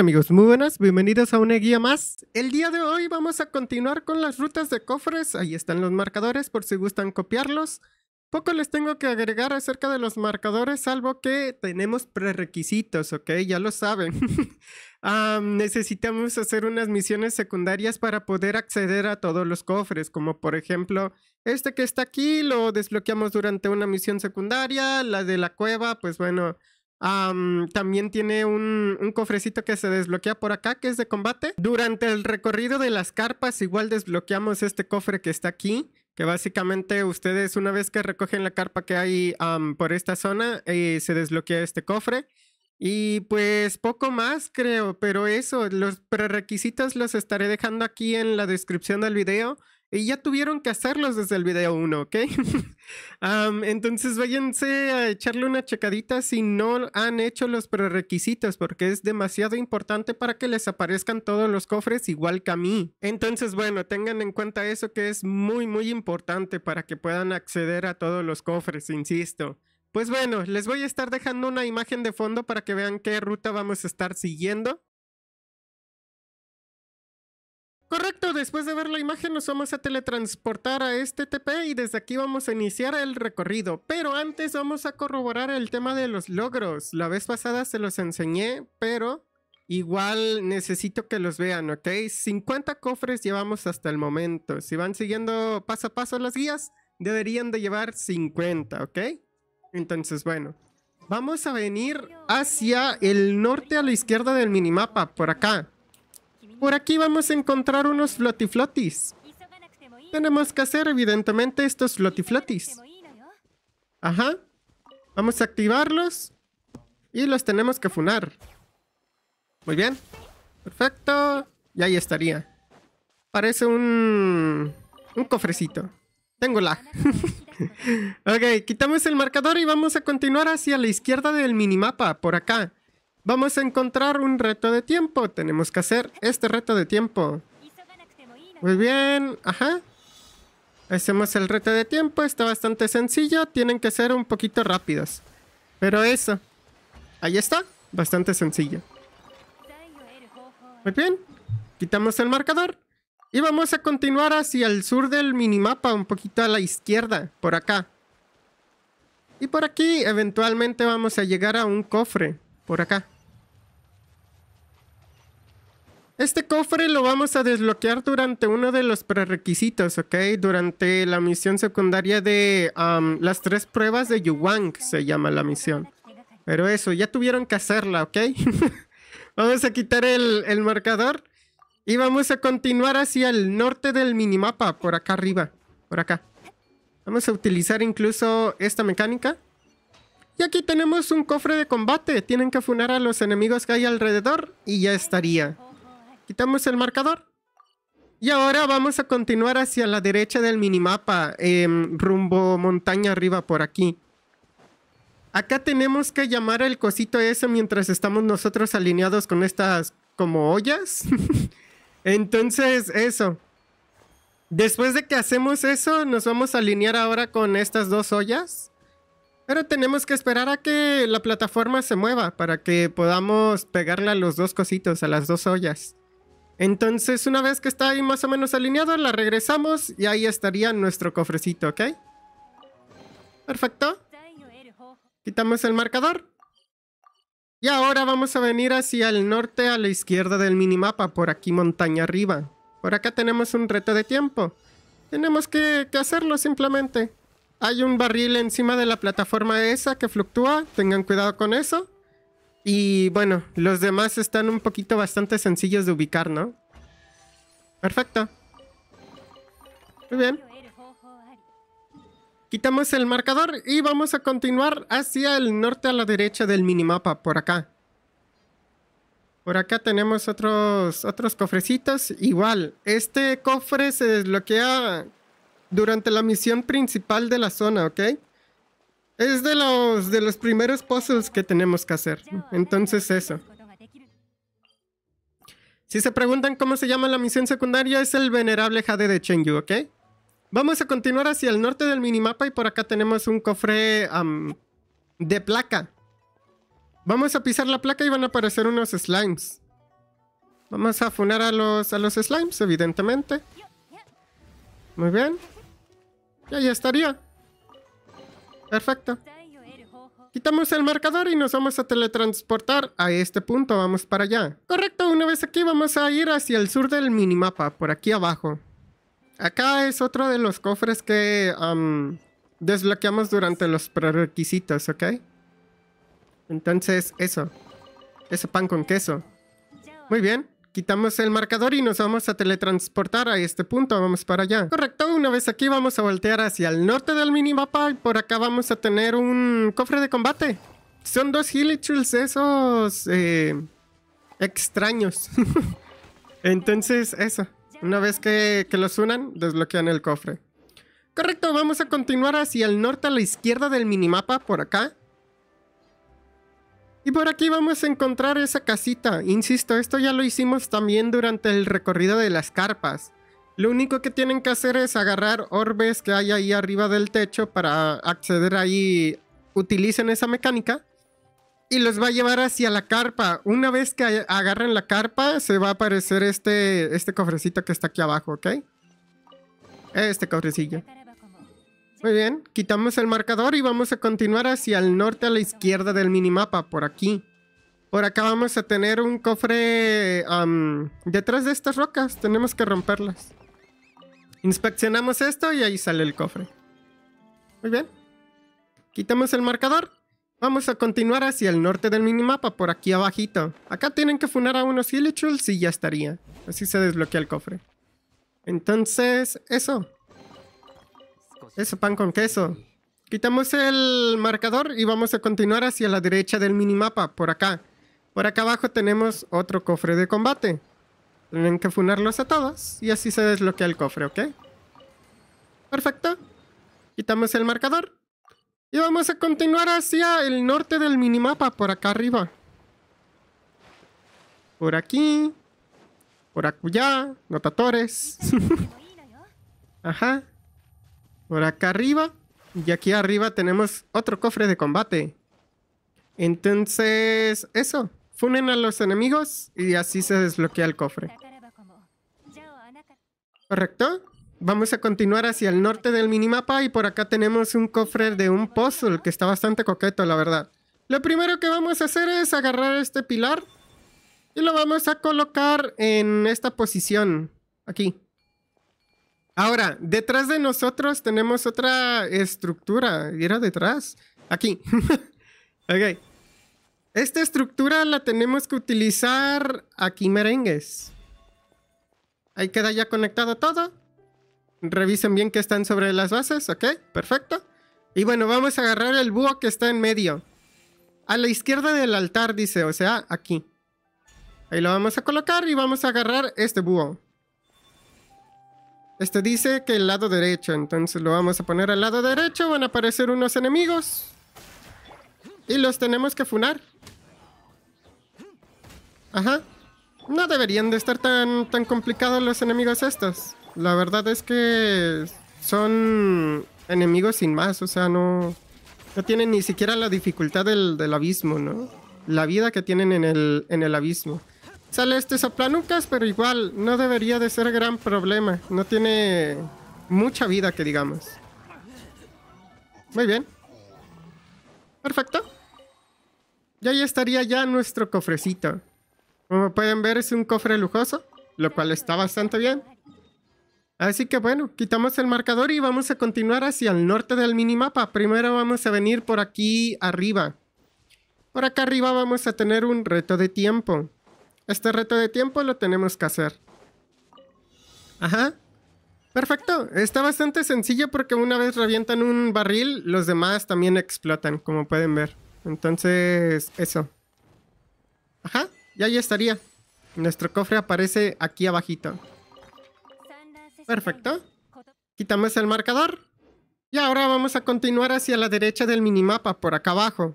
amigos, muy buenas, bienvenidos a una guía más. El día de hoy vamos a continuar con las rutas de cofres, ahí están los marcadores por si gustan copiarlos. Poco les tengo que agregar acerca de los marcadores, salvo que tenemos prerequisitos, ¿ok? Ya lo saben. necesitamos hacer unas misiones secundarias para poder acceder a todos los cofres, como por ejemplo este que está aquí, lo desbloqueamos durante una misión secundaria, la de la cueva, pues bueno, también tiene un, cofrecito que se desbloquea por acá, que es de combate. Durante el recorrido de las carpas, igual desbloqueamos este cofre que está aquí. Que básicamente ustedes una vez que recogen la carpa que hay por esta zona, eh, se desbloquea este cofre. Y pues poco más creo, pero eso, los prerequisitos los estaré dejando aquí en la descripción del video. Y ya tuvieron que hacerlos desde el video 1, ¿ok? entonces váyanse a echarle una checadita si no han hecho los prerequisitos, porque es demasiado importante para que les aparezcan todos los cofres igual que a mí. Entonces, bueno, tengan en cuenta eso que es muy, muy importante para que puedan acceder a todos los cofres, insisto. Pues bueno, les voy a estar dejando una imagen de fondo para que vean qué ruta vamos a estar siguiendo. Correcto, después de ver la imagen nos vamos a teletransportar a este TP y desde aquí vamos a iniciar el recorrido. Pero antes vamos a corroborar el tema de los logros. La vez pasada se los enseñé, pero igual necesito que los vean, ¿ok? 50 cofres llevamos hasta el momento. Si van siguiendo paso a paso las guías, deberían de llevar 50, ¿ok? Entonces, bueno. Vamos a venir hacia el norte a la izquierda del minimapa, por acá. Por aquí vamos a encontrar unos flotiflotis. Tenemos que hacer evidentemente estos flotiflotis. Ajá. Vamos a activarlos. Y los tenemos que funar. Muy bien. Perfecto. Y ahí estaría. Parece un... Un cofrecito. Tengo la. ok, quitamos el marcador y vamos a continuar hacia la izquierda del minimapa, por acá. Vamos a encontrar un reto de tiempo. Tenemos que hacer este reto de tiempo. Muy bien, ajá. Hacemos el reto de tiempo, está bastante sencillo, tienen que ser un poquito rápidos. Pero eso, ahí está, bastante sencillo. Muy bien, quitamos el marcador y vamos a continuar hacia el sur del minimapa, un poquito a la izquierda, por acá. Y por aquí eventualmente vamos a llegar a un cofre, por acá. Este cofre lo vamos a desbloquear durante uno de los prerequisitos, ¿ok? Durante la misión secundaria de las tres pruebas de Yuwang, se llama la misión. Pero eso, ya tuvieron que hacerla, ¿ok? vamos a quitar el, el marcador y vamos a continuar hacia el norte del minimapa, por acá arriba, por acá. Vamos a utilizar incluso esta mecánica. Y aquí tenemos un cofre de combate. Tienen que funar a los enemigos que hay alrededor y ya estaría quitamos el marcador. Y ahora vamos a continuar hacia la derecha del minimapa, em, rumbo montaña arriba por aquí. Acá tenemos que llamar al cosito eso mientras estamos nosotros alineados con estas como ollas. Entonces, eso. Después de que hacemos eso, nos vamos a alinear ahora con estas dos ollas. Pero tenemos que esperar a que la plataforma se mueva para que podamos pegarle a los dos cositos, a las dos ollas. Entonces, una vez que está ahí más o menos alineado, la regresamos y ahí estaría nuestro cofrecito, ¿ok? Perfecto. Quitamos el marcador. Y ahora vamos a venir hacia el norte, a la izquierda del minimapa, por aquí montaña arriba. Por acá tenemos un reto de tiempo. Tenemos que, hacerlo simplemente. Hay un barril encima de la plataforma esa que fluctúa, tengan cuidado con eso. Y bueno, los demás están un poquito bastante sencillos de ubicar, ¿no? Perfecto. Muy bien. Quitamos el marcador y vamos a continuar hacia el norte a la derecha del minimapa, por acá. Por acá tenemos otros, otros cofrecitos. Igual, este cofre se desbloquea durante la misión principal de la zona, ¿ok? Es de los, de los primeros puzzles que tenemos que hacer. Entonces eso. Si se preguntan cómo se llama la misión secundaria, es el venerable Jade de Chengyu, ¿ok? Vamos a continuar hacia el norte del minimapa y por acá tenemos un cofre de placa. Vamos a pisar la placa y van a aparecer unos slimes. Vamos a funar a los, a los slimes, evidentemente. Muy bien. Y ahí estaría. Perfecto. Quitamos el marcador y nos vamos a teletransportar a este punto, vamos para allá. Correcto, una vez aquí vamos a ir hacia el sur del minimapa, por aquí abajo. Acá es otro de los cofres que desbloqueamos durante los prerequisitos, ¿ok? Entonces, eso. Ese pan con queso. Muy bien quitamos el marcador y nos vamos a teletransportar a este punto, vamos para allá. Correcto, una vez aquí vamos a voltear hacia el norte del minimapa y por acá vamos a tener un cofre de combate. Son dos Hilichuls esos eh, extraños. Entonces, eso. Una vez que, que los unan, desbloquean el cofre. Correcto, vamos a continuar hacia el norte a la izquierda del minimapa, por acá. Y por aquí vamos a encontrar esa casita. Insisto, esto ya lo hicimos también durante el recorrido de las carpas. Lo único que tienen que hacer es agarrar orbes que hay ahí arriba del techo para acceder ahí. Utilicen esa mecánica. Y los va a llevar hacia la carpa. Una vez que agarren la carpa, se va a aparecer este, este cofrecito que está aquí abajo, ¿ok? Este cofrecillo. Muy bien, quitamos el marcador y vamos a continuar hacia el norte a la izquierda del minimapa, por aquí. Por acá vamos a tener un cofre detrás de estas rocas. Tenemos que romperlas. Inspeccionamos esto y ahí sale el cofre. Muy bien. Quitamos el marcador. Vamos a continuar hacia el norte del minimapa, por aquí abajito. Acá tienen que funar a unos hilichulls y ya estaría. Así se desbloquea el cofre. Entonces, eso. Eso, pan con queso. Quitamos el marcador y vamos a continuar hacia la derecha del minimapa, por acá. Por acá abajo tenemos otro cofre de combate. Tienen que funarlos a todos y así se desbloquea el cofre, ¿ok? Perfecto. Quitamos el marcador. Y vamos a continuar hacia el norte del minimapa, por acá arriba. Por aquí. Por ya Notadores. Ajá. Por acá arriba. Y aquí arriba tenemos otro cofre de combate. Entonces, eso. Funen a los enemigos y así se desbloquea el cofre. ¿Correcto? Vamos a continuar hacia el norte del minimapa y por acá tenemos un cofre de un puzzle que está bastante coqueto, la verdad. Lo primero que vamos a hacer es agarrar este pilar y lo vamos a colocar en esta posición, aquí. Ahora, detrás de nosotros tenemos otra estructura. Era detrás. Aquí. ok. Esta estructura la tenemos que utilizar aquí merengues. Ahí queda ya conectado todo. Revisen bien que están sobre las bases. Ok, perfecto. Y bueno, vamos a agarrar el búho que está en medio. A la izquierda del altar, dice. O sea, aquí. Ahí lo vamos a colocar y vamos a agarrar este búho. Este dice que el lado derecho, entonces lo vamos a poner al lado derecho, van a aparecer unos enemigos. Y los tenemos que funar. Ajá. No deberían de estar tan, tan complicados los enemigos estos. La verdad es que son enemigos sin más, o sea, no, no tienen ni siquiera la dificultad del, del abismo, ¿no? La vida que tienen en el, en el abismo. Sale este Soplanucas, pero igual no debería de ser gran problema. No tiene mucha vida, que digamos. Muy bien. Perfecto. Y ahí estaría ya nuestro cofrecito. Como pueden ver, es un cofre lujoso, lo cual está bastante bien. Así que bueno, quitamos el marcador y vamos a continuar hacia el norte del minimapa. Primero vamos a venir por aquí arriba. Por acá arriba vamos a tener un reto de tiempo. Este reto de tiempo lo tenemos que hacer. Ajá. Perfecto. Está bastante sencillo porque una vez revientan un barril, los demás también explotan, como pueden ver. Entonces, eso. Ajá, ya ahí estaría. Nuestro cofre aparece aquí abajito. Perfecto. Quitamos el marcador. Y ahora vamos a continuar hacia la derecha del minimapa, por acá abajo.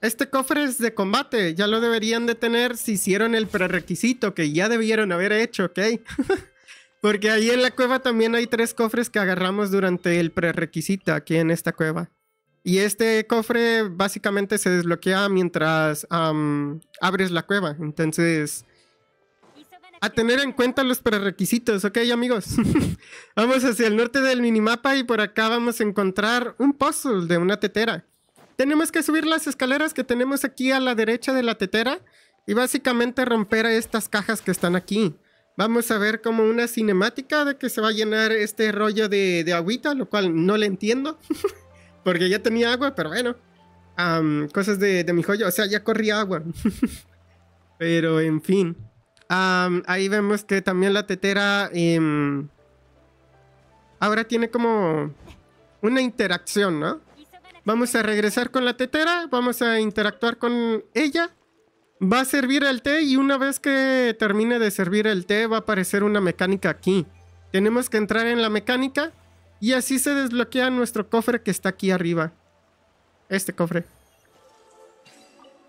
Este cofre es de combate, ya lo deberían de tener si hicieron el prerequisito que ya debieron haber hecho, ¿ok? Porque ahí en la cueva también hay tres cofres que agarramos durante el prerequisito aquí en esta cueva. Y este cofre básicamente se desbloquea mientras abres la cueva. Entonces, a tener en cuenta los prerequisitos, ¿ok amigos? vamos hacia el norte del minimapa y por acá vamos a encontrar un puzzle de una tetera tenemos que subir las escaleras que tenemos aquí a la derecha de la tetera y básicamente romper estas cajas que están aquí. Vamos a ver como una cinemática de que se va a llenar este rollo de, agüita, lo cual no le entiendo, porque ya tenía agua, pero bueno. cosas de, mi joya. o sea, ya corría agua. pero en fin. ahí vemos que también la tetera em, ahora tiene como una interacción, ¿no? Vamos a regresar con la tetera, vamos a interactuar con ella. Va a servir el té y una vez que termine de servir el té va a aparecer una mecánica aquí. Tenemos que entrar en la mecánica y así se desbloquea nuestro cofre que está aquí arriba. Este cofre.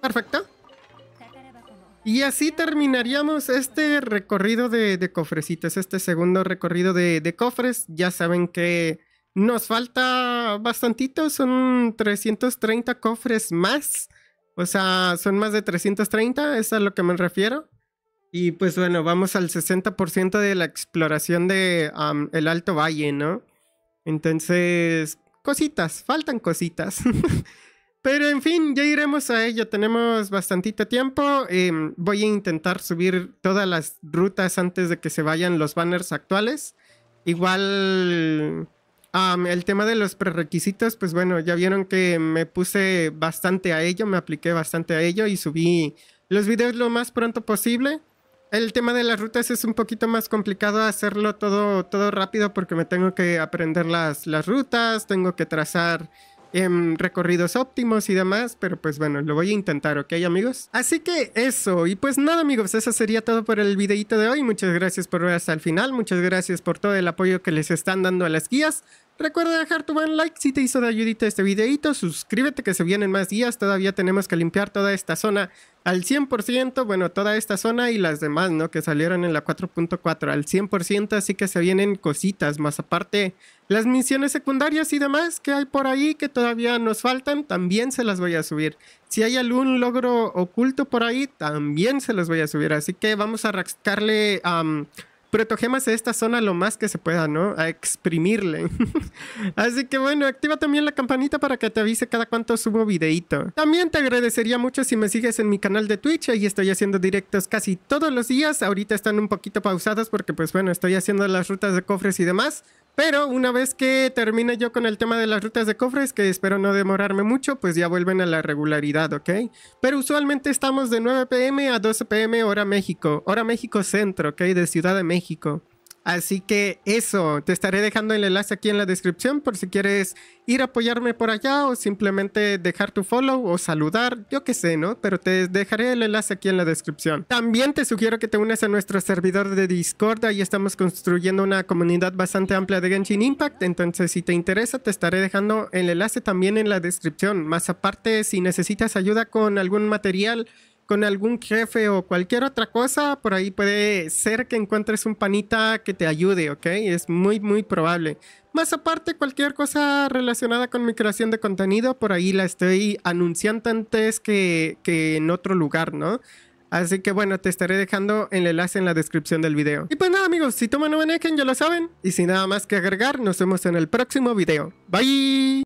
Perfecto. Y así terminaríamos este recorrido de, de cofrecitos, este segundo recorrido de, cofres. Ya saben que nos falta bastantito, son 330 cofres más. O sea, son más de 330, es a lo que me refiero. Y pues bueno, vamos al 60% de la exploración de el Alto Valle, ¿no? Entonces, cositas, faltan cositas. Pero en fin, ya iremos a ello, tenemos bastantito tiempo. Em, voy a intentar subir todas las rutas antes de que se vayan los banners actuales. Igual el tema de los prerequisitos, pues bueno, ya vieron que me puse bastante a ello, me apliqué bastante a ello y subí los videos lo más pronto posible. El tema de las rutas es un poquito más complicado hacerlo todo, todo rápido porque me tengo que aprender las, las rutas, tengo que trazar en em, recorridos óptimos y demás, pero pues bueno, lo voy a intentar, ¿ok amigos? Así que eso, y pues nada amigos, eso sería todo por el videito de hoy, muchas gracias por ver hasta el final, muchas gracias por todo el apoyo que les están dando a las guías, Recuerda dejar tu buen like si te hizo de ayudita este videito, suscríbete que se vienen más días, todavía tenemos que limpiar toda esta zona al 100%, bueno, toda esta zona y las demás, ¿no? Que salieron en la 4.4 al 100%, así que se vienen cositas, más aparte las misiones secundarias y demás que hay por ahí que todavía nos faltan, también se las voy a subir. Si hay algún logro oculto por ahí, también se las voy a subir, así que vamos a rascarle... a protogemas esta zona lo más que se pueda, ¿no? A exprimirle. Así que bueno, activa también la campanita para que te avise cada cuánto subo videito. También te agradecería mucho si me sigues en mi canal de Twitch, ahí estoy haciendo directos casi todos los días. Ahorita están un poquito pausados porque pues bueno, estoy haciendo las rutas de cofres y demás. Pero una vez que termine yo con el tema de las rutas de cofres, que espero no demorarme mucho, pues ya vuelven a la regularidad, ¿ok? Pero usualmente estamos de 9 pm a 12 pm hora México, hora México Centro, ¿ok? De Ciudad de México. Así que eso, te estaré dejando el enlace aquí en la descripción por si quieres ir a apoyarme por allá o simplemente dejar tu follow o saludar, yo qué sé, ¿no? Pero te dejaré el enlace aquí en la descripción. También te sugiero que te unas a nuestro servidor de Discord, ahí estamos construyendo una comunidad bastante amplia de Genshin Impact, entonces si te interesa te estaré dejando el enlace también en la descripción. Más aparte, si necesitas ayuda con algún material con algún jefe o cualquier otra cosa, por ahí puede ser que encuentres un panita que te ayude, ¿ok? Es muy, muy probable. Más aparte, cualquier cosa relacionada con mi creación de contenido, por ahí la estoy anunciando antes que, que en otro lugar, ¿no? Así que bueno, te estaré dejando el enlace en la descripción del video. Y pues nada amigos, si toman no manejen ya lo saben. Y sin nada más que agregar, nos vemos en el próximo video. Bye.